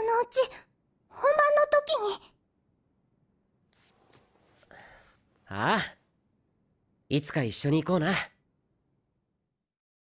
そのうち本番の時にああいつか一緒に行こうな